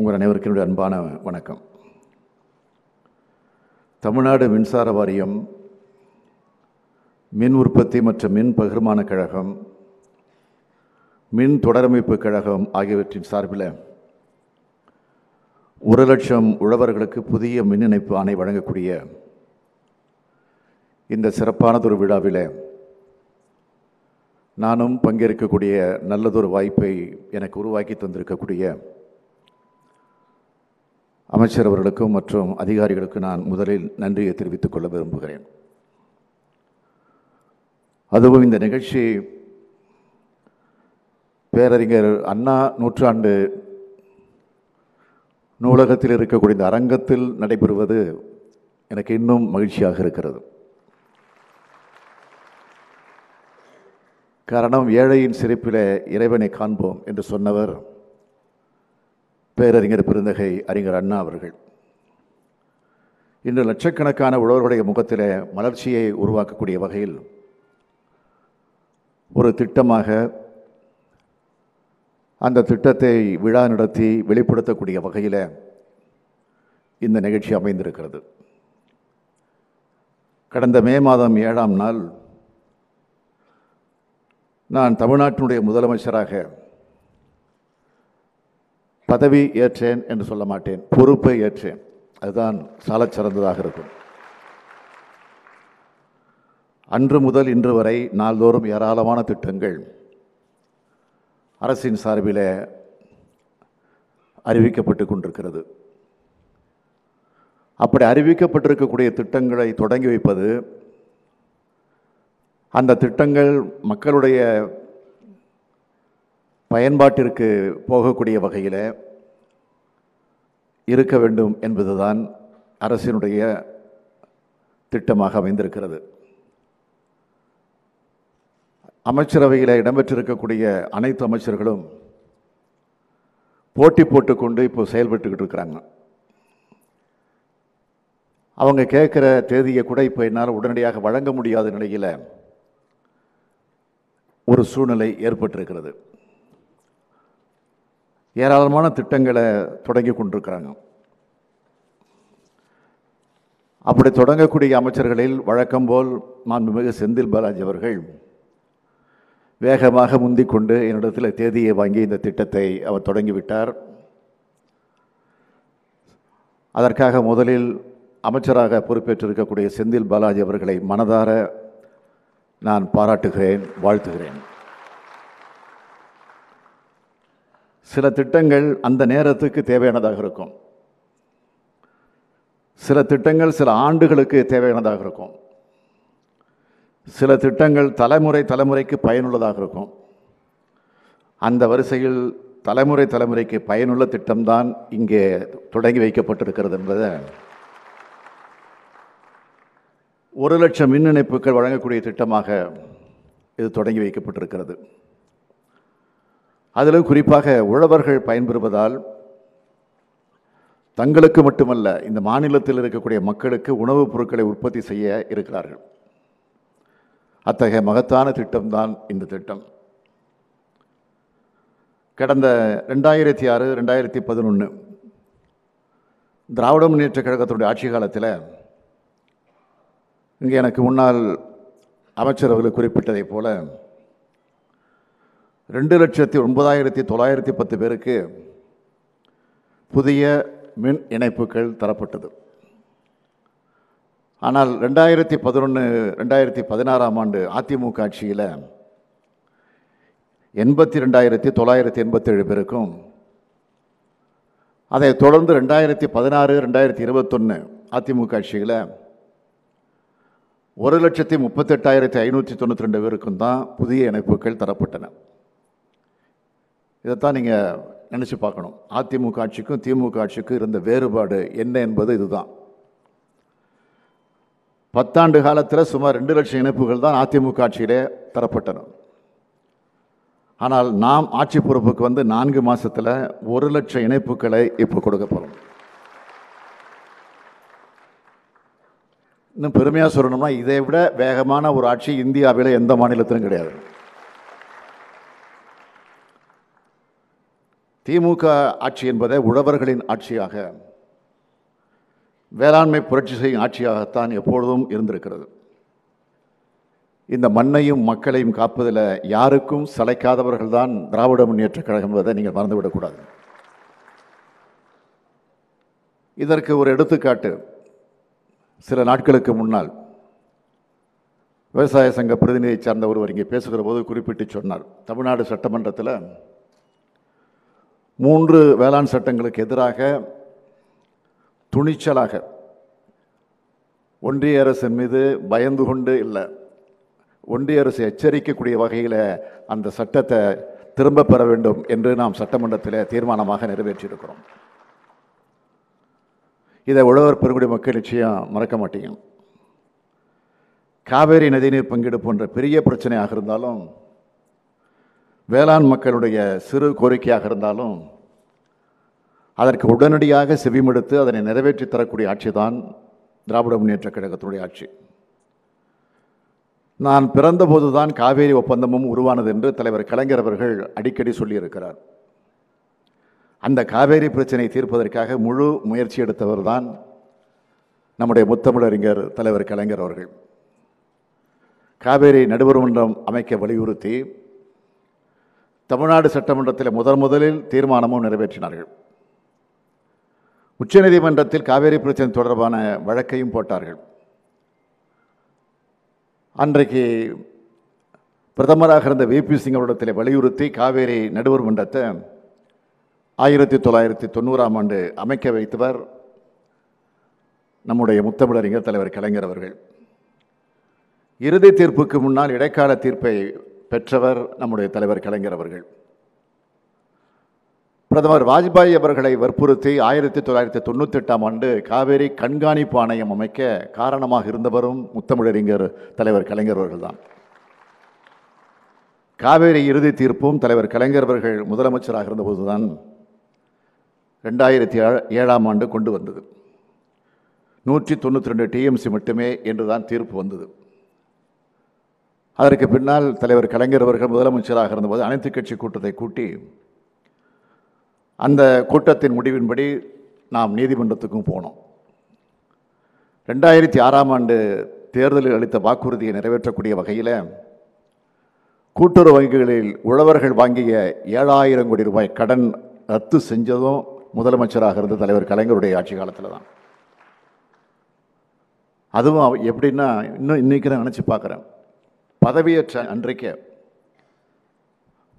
உங்கள் அனைவருக்கும் என்னுடைய அன்பான வணக்கம் தமிழ்நாடு மின்சார வாரியம் மின் உற்பத்தி மற்றும் மின் பகிர்மான கழகம் மின் தொடரமைப்பு கழகம் ஆகியவற்றின் சார்பில் ஒரு லட்சம் உழவர்களுக்கு புதிய மின் இணைப்பு ஆணை வழங்கக்கூடிய இந்த சிறப்பானதொரு விழாவில் நானும் பங்கேற்கக்கூடிய நல்லதொரு வாய்ப்பை எனக்கு உருவாக்கி தந்திருக்கக்கூடிய அமைச்சர் அவர்களுக்கும் மற்றும் அதிகாரிகளுக்கும் நான் முதலில் நன்றியை தெரிவித்துக் கொள்ள விரும்புகிறேன் அதுவும் இந்த நிகழ்ச்சி பேரறிஞர் அண்ணா நூற்றாண்டு நூலகத்தில் இருக்கக்கூடிய இந்த அரங்கத்தில் நடைபெறுவது எனக்கு இன்னும் மகிழ்ச்சியாக இருக்கிறது காரணம் ஏழையின் சிரிப்பிலே இறைவனை காண்போம் என்று சொன்னவர் பேரறிஞர் பெருந்தகை அறிஞர் அண்ணா அவர்கள் இன்று லட்சக்கணக்கான உழவர்களுடைய முகத்தில் மலர்ச்சியை உருவாக்கக்கூடிய வகையில் ஒரு திட்டமாக அந்த திட்டத்தை விழா நடத்தி வெளிப்படுத்தக்கூடிய வகையில் இந்த நிகழ்ச்சி அமைந்திருக்கிறது கடந்த மே மாதம் ஏழாம் நாள் நான் தமிழ்நாட்டினுடைய முதலமைச்சராக பதவி ஏற்றேன் என்று சொல்ல மாட்டேன் பொறுப்பை ஏற்றேன் அதுதான் சாலச்சிறந்ததாக இருக்கும் அன்று முதல் இன்று வரை நாள்தோறும் ஏராளமான திட்டங்கள் அரசின் சார்பில் அறிவிக்கப்பட்டு கொண்டிருக்கிறது அப்படி அறிவிக்கப்பட்டிருக்கக்கூடிய திட்டங்களை தொடங்கி வைப்பது அந்த திட்டங்கள் மக்களுடைய பயன்பாட்டிற்கு போகக்கூடிய வகையில் இருக்க வேண்டும் என்பதுதான் அரசினுடைய திட்டமாக அமைந்திருக்கிறது அமைச்சரவையில் இடம்பெற்றிருக்கக்கூடிய அனைத்து அமைச்சர்களும் போட்டி போட்டுக்கொண்டு இப்போ செயல்பட்டுக்கிட்டு இருக்கிறாங்க அவங்க கேட்குற தேதியை கூட இப்போ என்னால் உடனடியாக வழங்க முடியாத நிலையில் ஒரு சூழ்நிலை ஏற்பட்டிருக்கிறது ஏராளமான திட்டங்களை தொடங்கி கொண்டிருக்கிறாங்க அப்படி தொடங்கக்கூடிய அமைச்சர்களில் வழக்கம் போல் மாண்புமிகு செந்தில் பாலாஜி அவர்கள் வேகமாக முந்திக்கொண்டு என்னிடத்தில் தேதியை வாங்கி இந்த திட்டத்தை அவர் தொடங்கிவிட்டார் அதற்காக முதலில் அமைச்சராக பொறுப்பேற்றிருக்கக்கூடிய செந்தில் பாலாஜி அவர்களை மனதார நான் பாராட்டுகிறேன் வாழ்த்துகிறேன் சில திட்டங்கள் அந்த நேரத்துக்கு தேவையானதாக இருக்கும் சில திட்டங்கள் சில ஆண்டுகளுக்கு தேவையானதாக இருக்கும் சில திட்டங்கள் தலைமுறை தலைமுறைக்கு பயனுள்ளதாக இருக்கும் அந்த வரிசையில் தலைமுறை தலைமுறைக்கு பயனுள்ள திட்டம்தான் இங்கே தொடங்கி வைக்கப்பட்டிருக்கிறது என்பதை ஒரு லட்சம் மின் இணைப்புகள் வழங்கக்கூடிய திட்டமாக இது தொடங்கி வைக்கப்பட்டிருக்கிறது அதில் குறிப்பாக உழவர்கள் பயன்பெறுவதால் தங்களுக்கு மட்டுமல்ல இந்த மாநிலத்தில் இருக்கக்கூடிய மக்களுக்கு உணவுப் பொருட்களை உற்பத்தி செய்ய இருக்கிறார்கள் அத்தகைய மகத்தான திட்டம்தான் இந்த திட்டம் கடந்த ரெண்டாயிரத்தி ஆறு ரெண்டாயிரத்தி பதினொன்று திராவிட முன்னேற்ற கழகத்தினுடைய ஆட்சி காலத்தில் இங்கே எனக்கு முன்னால் அமைச்சர் அவர்கள் குறிப்பிட்டதைப் போல ரெண்டு லட்சத்தி ஒன்பதாயிரத்தி தொள்ளாயிரத்தி பத்து பேருக்கு புதிய மின் இணைப்புகள் தரப்பட்டது ஆனால் ரெண்டாயிரத்தி பதினொன்று ரெண்டாயிரத்தி பதினாறாம் ஆண்டு அதிமுக ஆட்சியில் எண்பத்தி ரெண்டாயிரத்தி தொள்ளாயிரத்தி எண்பத்தேழு பேருக்கும் அதை தொடர்ந்து ரெண்டாயிரத்தி பதினாறு ரெண்டாயிரத்தி இருபத்தொன்று அதிமுக ஆட்சியில் ஒரு லட்சத்தி முப்பத்தெட்டாயிரத்தி ஐநூற்றி தொண்ணூற்றி ரெண்டு பேருக்கும் தான் புதிய இணைப்புகள் தரப்பட்டன இதைத்தான் நீங்கள் நினச்சி பார்க்கணும் அதிமுக ஆட்சிக்கும் திமுக ஆட்சிக்கும் இருந்த வேறுபாடு என்ன என்பது இதுதான் பத்தாண்டு காலத்தில் சுமார் ரெண்டு லட்சம் இணைப்புகள் தான் அதிமுக ஆட்சியிலே தரப்பட்டன ஆனால் நாம் ஆட்சி பொறுப்புக்கு வந்து நான்கு மாதத்தில் ஒரு லட்சம் இணைப்புகளை இப்போ கொடுக்க போகிறோம் இன்னும் பெருமையாக சொல்லணும்னா இதை விட வேகமான ஒரு ஆட்சி இந்தியாவில் எந்த மாநிலத்திலும் கிடையாது திமுக ஆட்சி என்பதை உழவர்களின் ஆட்சியாக வேளாண்மை புரட்சி செய்யும் ஆட்சியாகத்தான் எப்பொழுதும் இருந்திருக்கிறது இந்த மண்ணையும் மக்களையும் காப்பதில் யாருக்கும் சளைக்காதவர்கள்தான் தான் திராவிட முன்னேற்றக் கழகம் என்பதை நீங்கள் மறந்துவிடக்கூடாது இதற்கு ஒரு எடுத்துக்காட்டு சில நாட்களுக்கு முன்னால் விவசாய சங்க பிரதிநிதியை சார்ந்த ஒருவர் இங்கே பேசுகிற போது குறிப்பிட்டு சொன்னார் தமிழ்நாடு சட்டமன்றத்தில் மூன்று வேளாண் சட்டங்களுக்கு எதிராக துணிச்சலாக ஒன்றிய அரசின் மீது பயந்து கொண்டு இல்லை ஒன்றிய அரசு எச்சரிக்கக்கூடிய வகையில் அந்த சட்டத்தை திரும்ப பெற வேண்டும் என்று நாம் சட்டமன்றத்தில் தீர்மானமாக நிறைவேற்றியிருக்கிறோம் இதை உழவர் பெருங்குடி மக்கள் நிச்சயம் மறக்க மாட்டேங்க காவேரி நதிநீர் பங்கீடு போன்ற பெரிய பிரச்சனையாக இருந்தாலும் வேளாண் மக்களுடைய சிறு கோரிக்கையாக இருந்தாலும் அதற்கு உடனடியாக செவிமடுத்து அதனை நிறைவேற்றி தரக்கூடிய ஆட்சி தான் திராவிட முன்னேற்ற கழகத்தினுடைய ஆட்சி நான் பிறந்தபோது தான் காவேரி ஒப்பந்தமும் உருவானது என்று தலைவர் கலைஞர் அவர்கள் அடிக்கடி சொல்லியிருக்கிறார் அந்த காவேரி பிரச்சனை தீர்ப்பதற்காக முழு முயற்சி எடுத்தவர் தான் நம்முடைய முத்தமிழறிஞர் தலைவர் கலைஞர் அவர்கள் காவேரி நடுவர்மன்றம் அமைக்க வலியுறுத்தி தமிழ்நாடு சட்டமன்றத்தில் முதன் முதலில் தீர்மானமும் நிறைவேற்றினார்கள் உச்சநீதிமன்றத்தில் காவேரி பிரச்சனை தொடர்பான வழக்கையும் போட்டார்கள் அன்றைக்கு பிரதமராக இருந்த பி சிங் அவரிடத்தில் வலியுறுத்தி காவேரி நடுவர் மன்றத்தை ஆயிரத்தி தொள்ளாயிரத்தி தொண்ணூறாம் ஆண்டு அமைக்க வைத்தவர் நம்முடைய முத்தமிழறிஞர் தலைவர் கலைஞர் அவர்கள் இறுதி தீர்ப்புக்கு முன்னால் இடைக்கால தீர்ப்பை பெற்றவர் நம்முடைய தலைவர் கலைஞர் அவர்கள் பிரதமர் வாஜ்பாய் அவர்களை வற்புறுத்தி ஆயிரத்தி தொள்ளாயிரத்தி தொண்ணூற்றி எட்டாம் ஆண்டு காவேரி கண்காணிப்பு ஆணையம் அமைக்க காரணமாக இருந்தவரும் முத்தமிழறிஞர் தலைவர் கலைஞர் அவர்கள்தான் காவேரி இறுதி தீர்ப்பும் தலைவர் கலைஞர் அவர்கள் முதலமைச்சராக இருந்தபோதுதான் ரெண்டாயிரத்தி ஏழாம் ஆண்டு கொண்டு வந்தது நூற்றி தொண்ணூற்றி ரெண்டு டிஎம்சி மட்டுமே என்றுதான் தீர்ப்பு வந்தது அதற்கு பின்னால் தலைவர் கலைஞர் அவர்கள் முதலமைச்சராக இருந்தபோது அனைத்து கட்சி கூட்டத்தை கூட்டி அந்த கூட்டத்தின் முடிவின்படி நாம் நீதிமன்றத்துக்கும் போனோம் ரெண்டாயிரத்தி ஆறாம் ஆண்டு தேர்தலில் அளித்த வாக்குறுதியை நிறைவேற்றக்கூடிய வகையில் கூட்டுறவு வங்கிகளில் உழவர்கள் வாங்கிய ஏழாயிரம் கோடி ரூபாய் கடன் ரத்து செஞ்சதும் முதலமைச்சராக இருந்த தலைவர் கலைஞருடைய ஆட்சி காலத்தில் தான் அதுவும் எப்படின்னா இன்னும் இன்றைக்கி தான் நினச்சி பார்க்குறேன் பதவியேற்ற அன்றைக்கே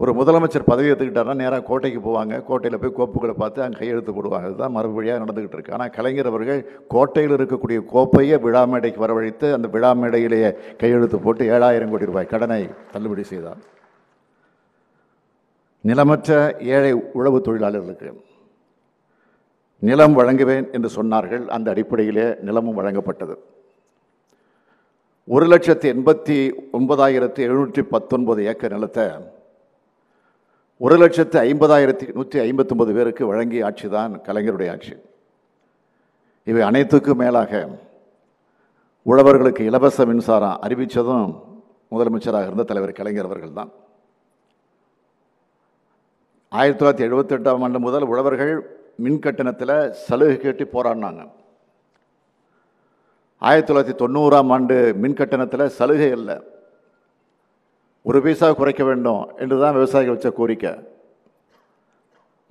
ஒரு முதலமைச்சர் பதவி எடுத்துக்கிட்டாருன்னா நேராக கோட்டைக்கு போவாங்க கோட்டையில் போய் கோப்புகளை பார்த்து அங்கே கையெழுத்து போடுவாங்க அதுதான் மறுபடியாக நடந்துக்கிட்டு இருக்குது ஆனால் கலைஞர் அவர்கள் கோட்டையில் இருக்கக்கூடிய கோப்பையை விழாமேடைக்கு வரவழைத்து அந்த விழாமேடையிலேயே கையெழுத்து போட்டு ஏழாயிரம் கோடி ரூபாய் கடனை தள்ளுபடி செய்தார் நிலமற்ற ஏழை உழவு தொழிலாளர்களுக்கு நிலம் வழங்குவேன் என்று சொன்னார்கள் அந்த அடிப்படையிலே நிலமும் வழங்கப்பட்டது ஒரு லட்சத்தி எண்பத்தி ஒன்பதாயிரத்தி எழுநூற்றி பத்தொன்பது ஏக்கர் நிலத்தை ஒரு லட்சத்து ஐம்பதாயிரத்தி நூற்றி ஐம்பத்தொம்பது பேருக்கு வழங்கிய ஆட்சி தான் கலைஞருடைய ஆட்சி இவை அனைத்துக்கும் மேலாக உழவர்களுக்கு இலவச மின்சாரம் அறிவித்ததும் முதலமைச்சராக இருந்த தலைவர் கலைஞர் அவர்கள் தான் ஆயிரத்தி தொள்ளாயிரத்தி எழுபத்தெட்டாம் ஆண்டு முதல் உழவர்கள் மின் கட்டணத்தில் சலுகை கேட்டு போராடினாங்க ஆயிரத்தி தொள்ளாயிரத்தி தொண்ணூறாம் ஆண்டு மின் கட்டணத்தில் சலுகை இல்லை ஒரு பைசா குறைக்க வேண்டும் என்று தான் விவசாயிகள் வச்ச கோரிக்கை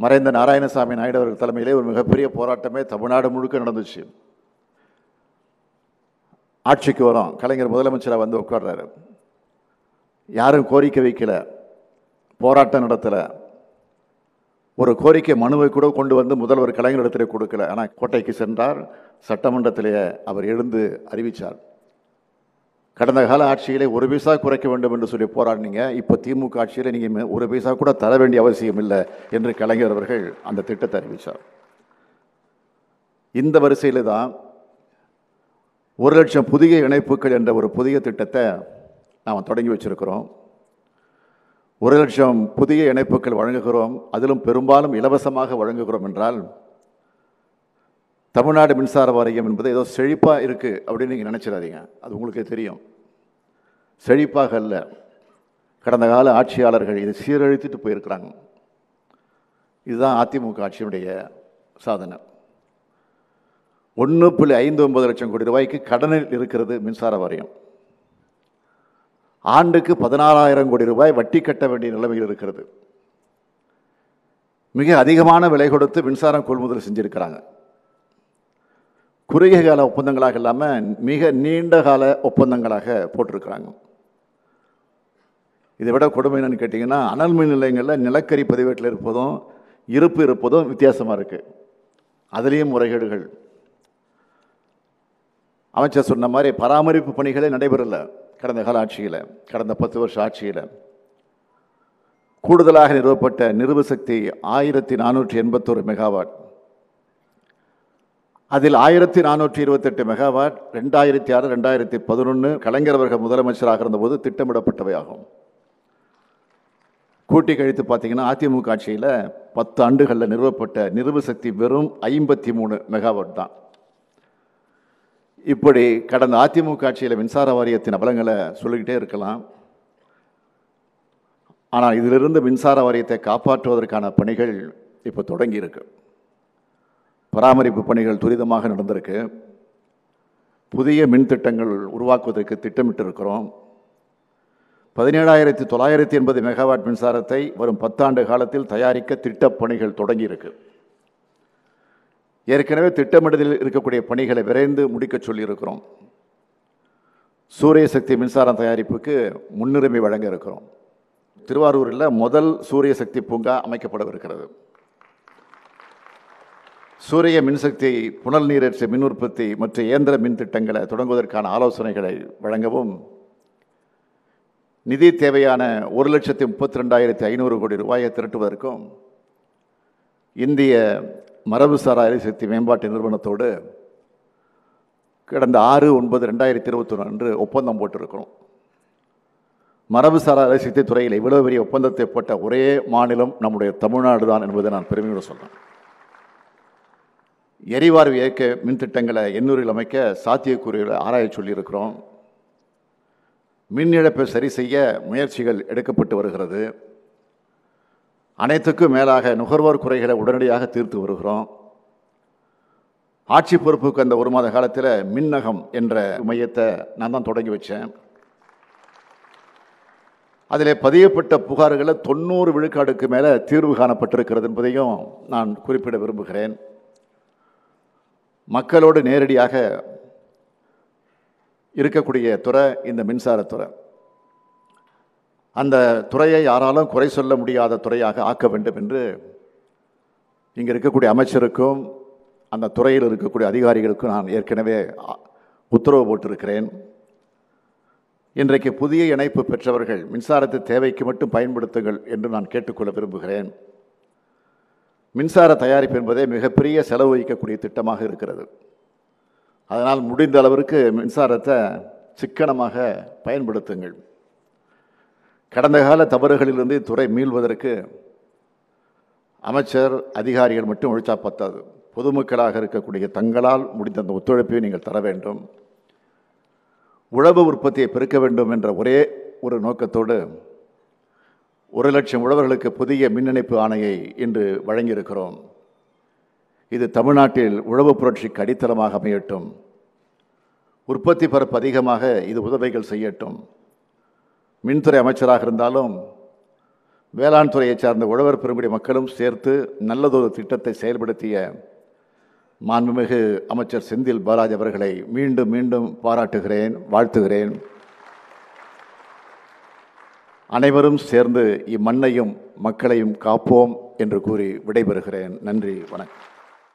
மறைந்த நாராயணசாமி நாயுடு அவர்கள் தலைமையிலே ஒரு மிகப்பெரிய போராட்டமே தமிழ்நாடு முழுக்க நடந்துச்சு ஆட்சிக்கு வரோம் கலைஞர் முதலமைச்சராக வந்து உட்கார்றாரு யாரும் கோரிக்கை வைக்கலை போராட்டம் நடத்தலை ஒரு கோரிக்கை மனுவை கூட கொண்டு வந்து முதல்வர் கலைஞரிடத்திலே கொடுக்கல ஆனால் கோட்டைக்கு சென்றார் சட்டமன்றத்திலே அவர் எழுந்து அறிவித்தார் கடந்த கால ஆட்சியிலே ஒரு பைசா குறைக்க வேண்டும் என்று சொல்லி போராடினீங்க இப்போ திமுக ஆட்சியில் நீங்கள் ஒரு பைசா கூட தர வேண்டிய அவசியம் இல்லை என்று கலைஞர் அவர்கள் அந்த திட்டத்தை அறிவித்தார் இந்த வரிசையில் தான் ஒரு லட்சம் புதிய இணைப்புகள் என்ற ஒரு புதிய திட்டத்தை நாம் தொடங்கி வச்சுருக்கிறோம் ஒரு லட்சம் புதிய இணைப்புகள் வழங்குகிறோம் அதிலும் பெரும்பாலும் இலவசமாக வழங்குகிறோம் என்றால் தமிழ்நாடு மின்சார வாரியம் என்பது ஏதோ செழிப்பாக இருக்குது அப்படின்னு நீங்கள் நினச்சிடாதீங்க அது உங்களுக்கே தெரியும் செழிப்பாக அல்ல கடந்த கால ஆட்சியாளர்கள் இதை சீரழித்துட்டு போயிருக்கிறாங்க இதுதான் அதிமுக ஆட்சியினுடைய சாதனை ஒன்று புள்ளி ஐந்து ஒன்பது லட்சம் கோடி ரூபாய்க்கு கடனில் இருக்கிறது மின்சார வாரியம் ஆண்டுக்கு பதினாறாயிரம் கோடி ரூபாய் வட்டி கட்ட வேண்டிய நிலைமையில் இருக்கிறது மிக அதிகமான விலை கொடுத்து மின்சாரம் கொள்முதல் செஞ்சுருக்கிறாங்க குறுகிய கால ஒப்பந்தங்களாக இல்லாமல் மிக நீண்ட கால ஒப்பந்தங்களாக போட்டிருக்கிறாங்க இதை விட கொடுமை என்னன்னு கேட்டிங்கன்னா அனல் மின் நிலையங்களில் நிலக்கரி பதிவேட்டில் இருப்பதும் இருப்பு இருப்பதும் வித்தியாசமாக இருக்குது அதுலேயும் முறைகேடுகள் அமைச்சர் சொன்ன மாதிரி பராமரிப்பு பணிகளே நடைபெறலை கடந்த கால ஆட்சியில் கடந்த பத்து வருஷ ஆட்சியில் கூடுதலாக நிறுவப்பட்ட நிறுவசக்தி ஆயிரத்தி நானூற்றி எண்பத்தோரு மெகாவாட் அதில் ஆயிரத்தி நானூற்றி இருபத்தெட்டு மெகாவாட் ரெண்டாயிரத்தி ஆறு ரெண்டாயிரத்தி பதினொன்று கலைஞர் அவர்கள் முதலமைச்சராக இருந்தபோது திட்டமிடப்பட்டவையாகும் கூட்டி கழித்து பார்த்தீங்கன்னா அதிமுக ஆட்சியில் பத்து ஆண்டுகளில் நிறுவப்பட்ட நிறுவசக்தி வெறும் ஐம்பத்தி மூணு மெகாவாட் தான் இப்படி கடந்த அதிமுக ஆட்சியில் மின்சார வாரியத்தின் அபலங்களை சொல்லிக்கிட்டே இருக்கலாம் ஆனால் இதிலிருந்து மின்சார வாரியத்தை காப்பாற்றுவதற்கான பணிகள் இப்போ தொடங்கியிருக்கு பராமரிப்பு பணிகள் துரிதமாக நடந்திருக்கு புதிய மின் திட்டங்கள் உருவாக்குவதற்கு திட்டமிட்டு இருக்கிறோம் பதினேழாயிரத்தி தொள்ளாயிரத்தி எண்பது மெகாவாட் மின்சாரத்தை வரும் பத்தாண்டு காலத்தில் தயாரிக்க திட்டப்பணிகள் தொடங்கியிருக்கு ஏற்கனவே திட்டமிடுதலில் இருக்கக்கூடிய பணிகளை விரைந்து முடிக்க சொல்லியிருக்கிறோம் சூரிய சக்தி மின்சாரம் தயாரிப்புக்கு முன்னுரிமை வழங்க இருக்கிறோம் திருவாரூரில் முதல் சூரிய சக்தி பூங்கா அமைக்கப்படவிருக்கிறது சூரிய மின்சக்தி புனல் நீரேற்ற மின் உற்பத்தி மற்றும் இயந்திர மின் திட்டங்களை தொடங்குவதற்கான ஆலோசனைகளை வழங்கவும் நிதி தேவையான ஒரு லட்சத்தி முப்பத்தி ரெண்டாயிரத்தி ஐநூறு கோடி ரூபாயை திரட்டுவதற்கும் இந்திய மரபுசாரா எரிசக்தி மேம்பாட்டு நிறுவனத்தோடு கடந்த ஆறு ஒன்பது ரெண்டாயிரத்தி இருபத்தொன்று அன்று ஒப்பந்தம் போட்டிருக்கிறோம் மரபுசாரா எரிசக்தி துறையில் இவ்வளோ பெரிய ஒப்பந்தத்தை போட்ட ஒரே மாநிலம் நம்முடைய தமிழ்நாடு தான் என்பதை நான் பெருமையோடு சொல்கிறேன் எரிவாயு இயக்க மின்திட்டங்களை எண்ணூரில் அமைக்க சாத்தியக்கூறுகளை ஆராய சொல்லியிருக்கிறோம் மின் இழப்பை சரி செய்ய முயற்சிகள் எடுக்கப்பட்டு வருகிறது அனைத்துக்கும் மேலாக நுகர்வோர் குறைகளை உடனடியாக தீர்த்து வருகிறோம் ஆட்சி பொறுப்புக்கு அந்த ஒரு மாத காலத்தில் மின்னகம் என்ற மையத்தை நான் தான் தொடங்கி வச்சேன் அதில் பதியப்பட்ட புகார்களை தொண்ணூறு விழுக்காடுக்கு மேலே தீர்வு காணப்பட்டிருக்கிறது என்பதையும் நான் குறிப்பிட விரும்புகிறேன் மக்களோடு நேரடியாக இருக்கக்கூடிய துறை இந்த மின்சாரத்துறை அந்த துறையை யாராலும் குறை சொல்ல முடியாத துறையாக ஆக்க வேண்டும் என்று இங்கே இருக்கக்கூடிய அமைச்சருக்கும் அந்த துறையில் இருக்கக்கூடிய அதிகாரிகளுக்கும் நான் ஏற்கனவே உத்தரவு போட்டிருக்கிறேன் இன்றைக்கு புதிய இணைப்பு பெற்றவர்கள் மின்சாரத்தை தேவைக்கு மட்டும் பயன்படுத்துங்கள் என்று நான் கேட்டுக்கொள்ள விரும்புகிறேன் மின்சார தயாரிப்பு என்பதே மிகப்பெரிய செலவு வைக்கக்கூடிய திட்டமாக இருக்கிறது அதனால் முடிந்த அளவிற்கு மின்சாரத்தை சிக்கனமாக பயன்படுத்துங்கள் கடந்த கால தவறுகளிலிருந்து துறை மீள்வதற்கு அமைச்சர் அதிகாரிகள் மட்டும் ஒழிச்சா பத்தாது பொதுமக்களாக இருக்கக்கூடிய தங்களால் முடிந்த அந்த ஒத்துழைப்பையும் நீங்கள் தர வேண்டும் உழவு உற்பத்தியை பெருக்க வேண்டும் என்ற ஒரே ஒரு நோக்கத்தோடு ஒரு லட்சம் உழவர்களுக்கு புதிய இணைப்பு ஆணையை இன்று வழங்கியிருக்கிறோம் இது தமிழ்நாட்டில் உழவு புரட்சிக்கு அடித்தளமாக அமையட்டும் உற்பத்தி பரப்பு அதிகமாக இது உதவிகள் செய்யட்டும் மின்துறை அமைச்சராக இருந்தாலும் வேளாண் துறையைச் சார்ந்த உழவர் பெரும்படி மக்களும் சேர்த்து நல்லதொரு திட்டத்தை செயல்படுத்திய மாண்புமிகு அமைச்சர் செந்தில் பாலாஜ் அவர்களை மீண்டும் மீண்டும் பாராட்டுகிறேன் வாழ்த்துகிறேன் அனைவரும் சேர்ந்து இம்மண்ணையும் மக்களையும் காப்போம் என்று கூறி விடைபெறுகிறேன் நன்றி வணக்கம்